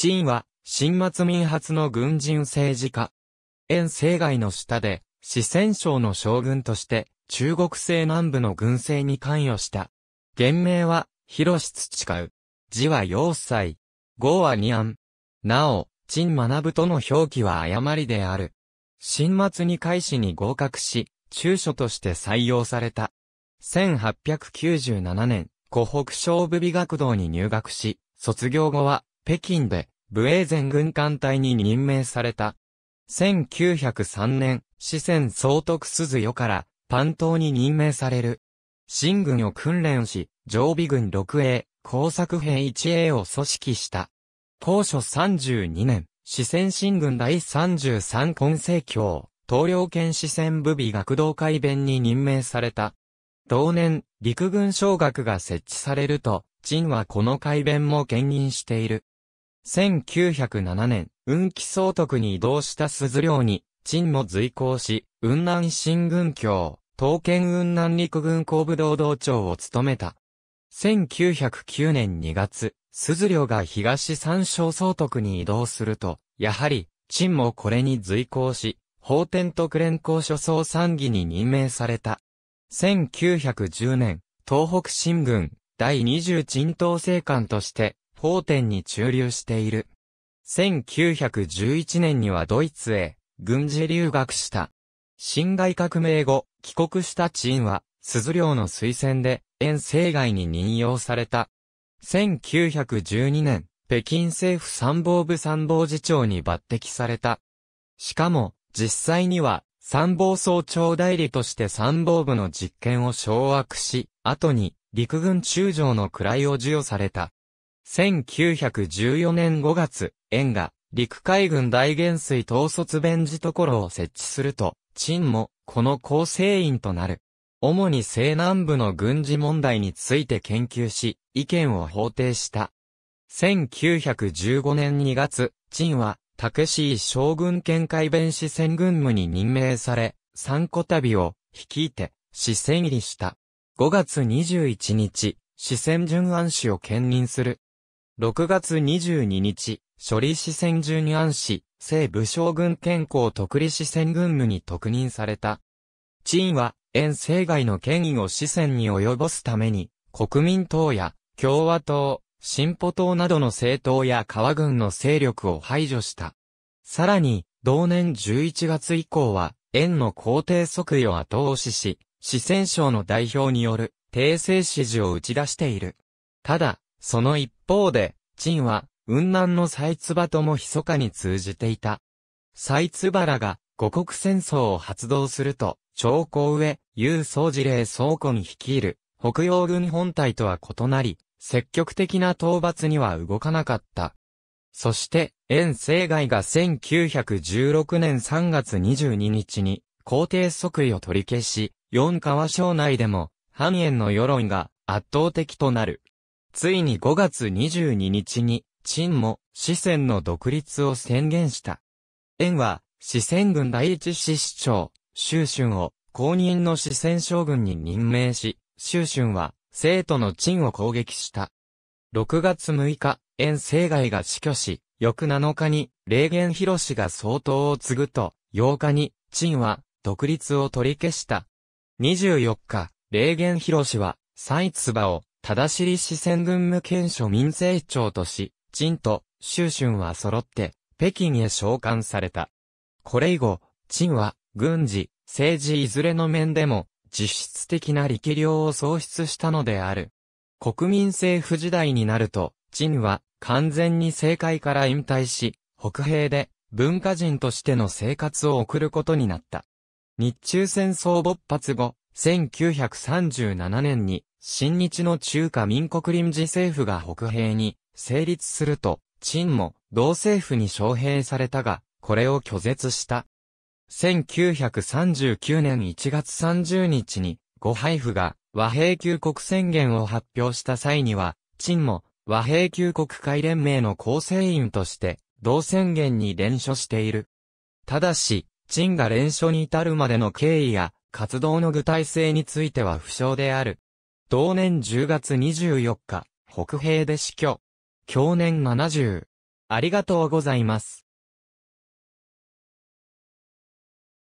陳は、新末民発の軍人政治家。遠征外の下で、四川省の将軍として、中国西南部の軍政に関与した。原名は、広室誓う。字は要塞。語は二安。なお、陳学との表記は誤りである。新末に開始に合格し、中書として採用された。1897年、湖北省部美学堂に入学し、卒業後は、北京で、武衛前軍艦隊に任命された。1903年、四川総督鈴代から、担当に任命される。新軍を訓練し、常備軍 6A、工作兵 1A を組織した。当初32年、四川新軍第33根成教、東領県四川部備学童会弁に任命された。同年、陸軍小学が設置されると、陳はこの会弁も兼任している。1907年、雲騎総督に移動した鈴領に、陳も随行し、雲南新軍協、東県雲南陸軍工部道道長を務めた。1909年2月、鈴領が東三省総督に移動すると、やはり、陳もこれに随行し、法典特連公所総参議に任命された。1910年、東北新軍、第20陳党政官として、法典に駐留している。1911年にはドイツへ軍事留学した。辛亥革命後、帰国したチンは、鈴寮の推薦で、遠征外に任用された。1912年、北京政府参謀部参謀次長に抜擢された。しかも、実際には、参謀総長代理として参謀部の実権を掌握し、後に、陸軍中将の位を授与された。1914年5月、縁が、陸海軍大元帥統率弁事所を設置すると、陳も、この構成員となる。主に西南部の軍事問題について研究し、意見を法定した。1915年2月、陳は、武志将軍県海弁士戦軍務に任命され、三個旅を、率いて、市戦入りした。5月21日、市戦巡安市を兼任する。6月22日、処理四線ジュニ市、西部将軍健康特理四線軍務に特任された。チーンは、遠征外の権威を四線に及ぼすために、国民党や共和党、進歩党などの政党や川軍の勢力を排除した。さらに、同年11月以降は、遠の皇帝即位を後押しし、四川省の代表による、帝政指示を打ち出している。ただ、その一方で、陳は、雲南のサイツバとも密かに通じていた。サイツバが、五国戦争を発動すると、長江上、有宗事令倉庫に率いる、北洋軍本体とは異なり、積極的な討伐には動かなかった。そして、遠征外が1916年3月22日に、皇帝即位を取り消し、四川省内でも、半円の世論が圧倒的となる。ついに5月22日に、陳も四川の独立を宣言した。縁は、四川軍第一支師長、周春を公認の四川将軍に任命し、周春は、生徒の陳を攻撃した。6月6日、縁生外が死去し、翌7日に、霊源広氏が総統を継ぐと、8日に、陳は、独立を取り消した。24日、霊源広氏は、蔡津ツを、ただしり四川軍務県庶民政長とし、陳と、周春は揃って、北京へ召喚された。これ以後、陳は、軍事、政治いずれの面でも、実質的な力量を喪失したのである。国民政府時代になると、陳は完全に政界から引退し、北平で文化人としての生活を送ることになった。日中戦争勃発後、1937年に、新日の中華民国臨時政府が北平に成立すると、陳も同政府に招聘されたが、これを拒絶した。1939年1月30日に、ご配布が和平休国宣言を発表した際には、陳も和平休国会連盟の構成員として、同宣言に連署している。ただし、陳が連署に至るまでの経緯や、活動の具体性については不詳である。同年10月24日、北平で死去。去年70。ありがとうございます。